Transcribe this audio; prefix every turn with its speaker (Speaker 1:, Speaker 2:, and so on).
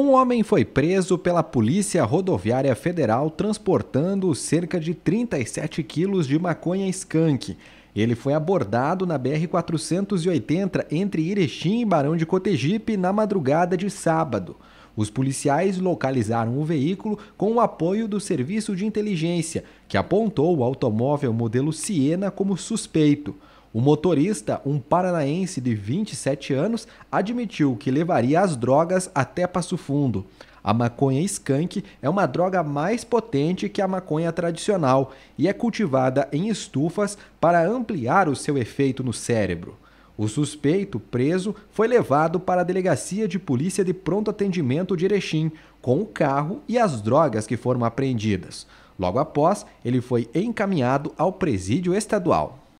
Speaker 1: Um homem foi preso pela Polícia Rodoviária Federal transportando cerca de 37 quilos de maconha skunk. Ele foi abordado na BR-480 entre Irechim e Barão de Cotegipe na madrugada de sábado. Os policiais localizaram o veículo com o apoio do Serviço de Inteligência, que apontou o automóvel modelo Siena como suspeito. O motorista, um paranaense de 27 anos, admitiu que levaria as drogas até Passo Fundo. A maconha skunk é uma droga mais potente que a maconha tradicional e é cultivada em estufas para ampliar o seu efeito no cérebro. O suspeito, preso, foi levado para a Delegacia de Polícia de Pronto Atendimento de Erechim, com o carro e as drogas que foram apreendidas. Logo após, ele foi encaminhado ao presídio estadual.